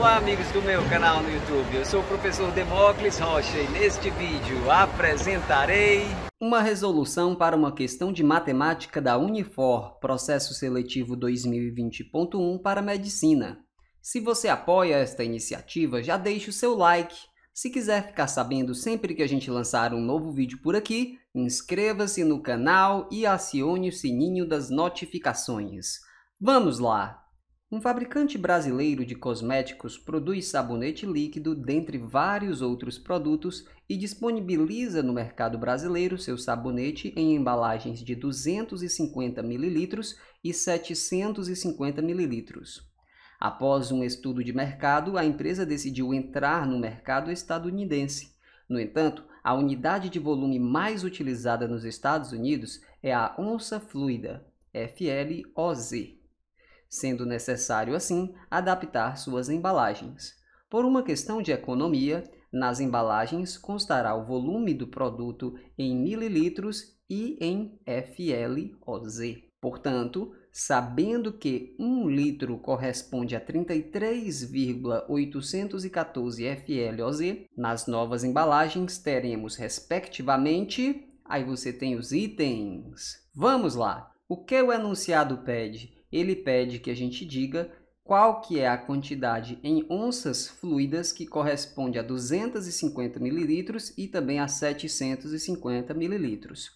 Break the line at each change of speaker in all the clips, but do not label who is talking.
Olá amigos do meu canal no YouTube, eu sou o professor Demócles Rocha e neste vídeo apresentarei uma resolução para uma questão de matemática da Unifor, processo seletivo 2020.1 para medicina. Se você apoia esta iniciativa, já deixe o seu like. Se quiser ficar sabendo sempre que a gente lançar um novo vídeo por aqui, inscreva-se no canal e acione o sininho das notificações. Vamos lá! Um fabricante brasileiro de cosméticos produz sabonete líquido, dentre vários outros produtos, e disponibiliza no mercado brasileiro seu sabonete em embalagens de 250 ml e 750 ml. Após um estudo de mercado, a empresa decidiu entrar no mercado estadunidense. No entanto, a unidade de volume mais utilizada nos Estados Unidos é a onça fluida, FLOZ sendo necessário, assim, adaptar suas embalagens. Por uma questão de economia, nas embalagens constará o volume do produto em mililitros e em FLOZ. Portanto, sabendo que 1 litro corresponde a 33,814 FLOZ, nas novas embalagens teremos, respectivamente, aí você tem os itens. Vamos lá! O que o enunciado pede? ele pede que a gente diga qual que é a quantidade em onças fluidas que corresponde a 250 mililitros e também a 750 mililitros.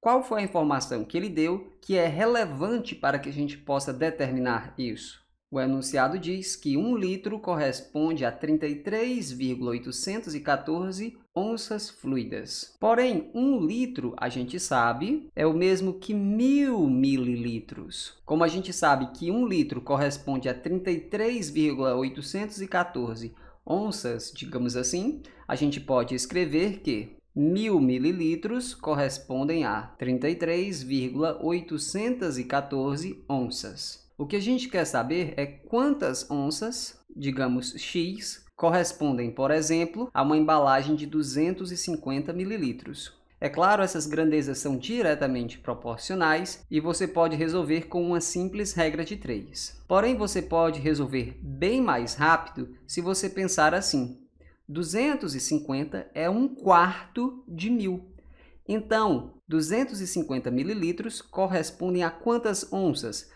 Qual foi a informação que ele deu que é relevante para que a gente possa determinar isso? O enunciado diz que um litro corresponde a 33,814 onças fluidas. Porém, um litro, a gente sabe, é o mesmo que mil mililitros. Como a gente sabe que um litro corresponde a 33,814 onças, digamos assim, a gente pode escrever que mil mililitros correspondem a 33,814 onças. O que a gente quer saber é quantas onças, digamos X, correspondem, por exemplo, a uma embalagem de 250 mililitros. É claro, essas grandezas são diretamente proporcionais e você pode resolver com uma simples regra de 3. Porém, você pode resolver bem mais rápido se você pensar assim. 250 é um quarto de mil. Então, 250 mililitros correspondem a quantas onças?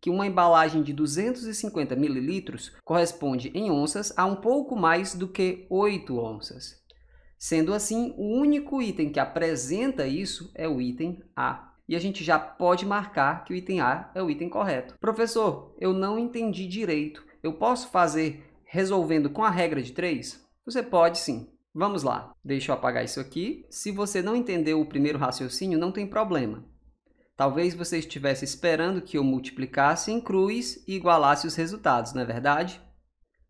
que uma embalagem de 250 mililitros corresponde em onças a um pouco mais do que 8 onças. Sendo assim, o único item que apresenta isso é o item A. E a gente já pode marcar que o item A é o item correto. Professor, eu não entendi direito. Eu posso fazer resolvendo com a regra de 3? Você pode sim. Vamos lá. Deixa eu apagar isso aqui. Se você não entendeu o primeiro raciocínio, não tem problema. Talvez você estivesse esperando que eu multiplicasse em cruz e igualasse os resultados, não é verdade?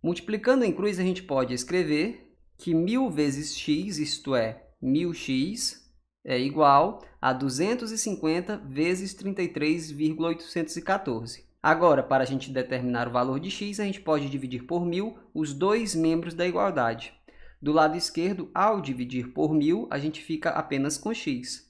Multiplicando em cruz, a gente pode escrever que 1.000 vezes x, isto é, 1.000x, é igual a 250 vezes 33,814. Agora, para a gente determinar o valor de x, a gente pode dividir por 1.000 os dois membros da igualdade. Do lado esquerdo, ao dividir por 1.000, a gente fica apenas com x.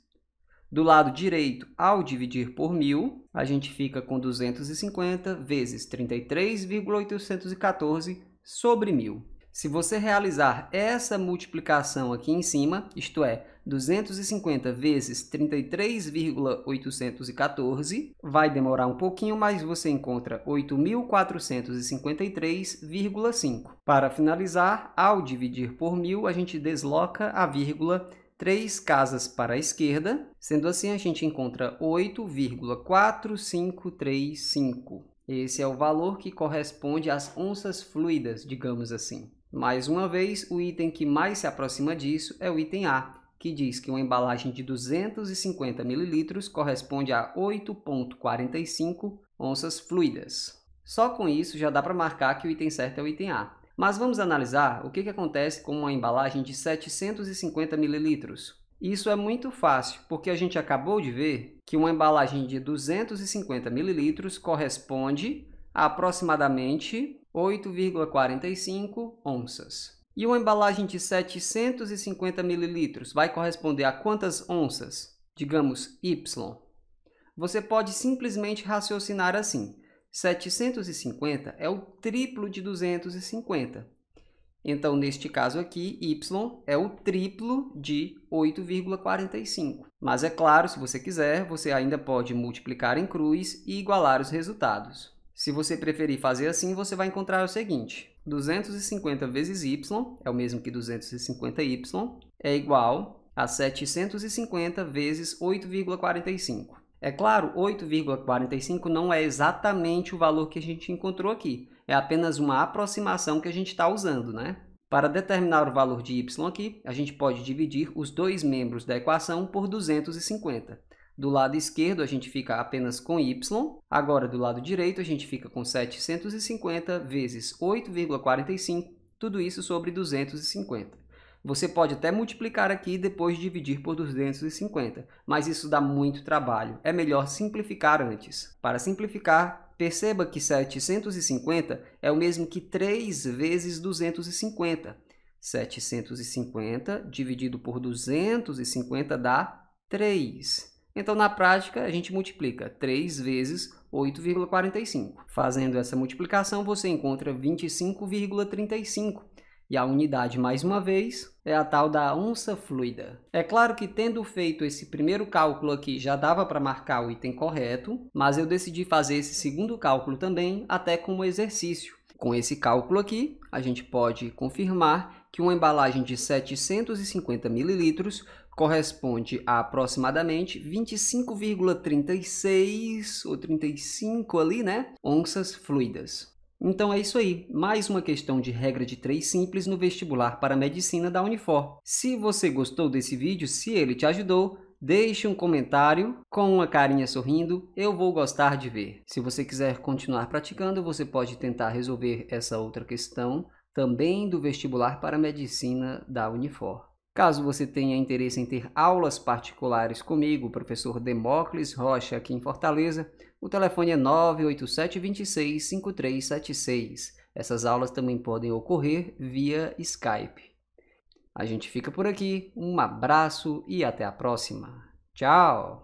Do lado direito, ao dividir por 1.000, a gente fica com 250 vezes 33,814 sobre 1.000. Se você realizar essa multiplicação aqui em cima, isto é, 250 vezes 33,814, vai demorar um pouquinho, mas você encontra 8.453,5. Para finalizar, ao dividir por 1.000, a gente desloca a vírgula três casas para a esquerda. Sendo assim, a gente encontra 8,4535. Esse é o valor que corresponde às onças fluidas, digamos assim. Mais uma vez, o item que mais se aproxima disso é o item A, que diz que uma embalagem de 250 ml corresponde a 8,45 onças fluidas. Só com isso já dá para marcar que o item certo é o item A. Mas vamos analisar o que, que acontece com uma embalagem de 750 ml. Isso é muito fácil, porque a gente acabou de ver que uma embalagem de 250 ml corresponde a aproximadamente 8,45 onças. E uma embalagem de 750 ml vai corresponder a quantas onças? Digamos Y. Você pode simplesmente raciocinar assim. 750 é o triplo de 250. Então, neste caso aqui, y é o triplo de 8,45. Mas é claro, se você quiser, você ainda pode multiplicar em cruz e igualar os resultados. Se você preferir fazer assim, você vai encontrar o seguinte. 250 vezes y, é o mesmo que 250y, é igual a 750 vezes 8,45. É claro, 8,45 não é exatamente o valor que a gente encontrou aqui, é apenas uma aproximação que a gente está usando, né? Para determinar o valor de y aqui, a gente pode dividir os dois membros da equação por 250. Do lado esquerdo, a gente fica apenas com y. Agora, do lado direito, a gente fica com 750 vezes 8,45, tudo isso sobre 250. Você pode até multiplicar aqui e depois dividir por 250, mas isso dá muito trabalho. É melhor simplificar antes. Para simplificar, perceba que 750 é o mesmo que 3 vezes 250. 750 dividido por 250 dá 3. Então, na prática, a gente multiplica 3 vezes 8,45. Fazendo essa multiplicação, você encontra 25,35 e a unidade, mais uma vez, é a tal da onça fluida. É claro que tendo feito esse primeiro cálculo aqui já dava para marcar o item correto, mas eu decidi fazer esse segundo cálculo também até como exercício. Com esse cálculo aqui, a gente pode confirmar que uma embalagem de 750 ml corresponde a aproximadamente 25,36 ou 35 ali, né, onças fluidas. Então é isso aí, mais uma questão de regra de três simples no vestibular para medicina da Unifor. Se você gostou desse vídeo, se ele te ajudou, deixe um comentário com uma carinha sorrindo, eu vou gostar de ver. Se você quiser continuar praticando, você pode tentar resolver essa outra questão também do vestibular para medicina da Unifor. Caso você tenha interesse em ter aulas particulares comigo, professor Demócles Rocha, aqui em Fortaleza, o telefone é 987 26 5376. Essas aulas também podem ocorrer via Skype. A gente fica por aqui, um abraço e até a próxima. Tchau!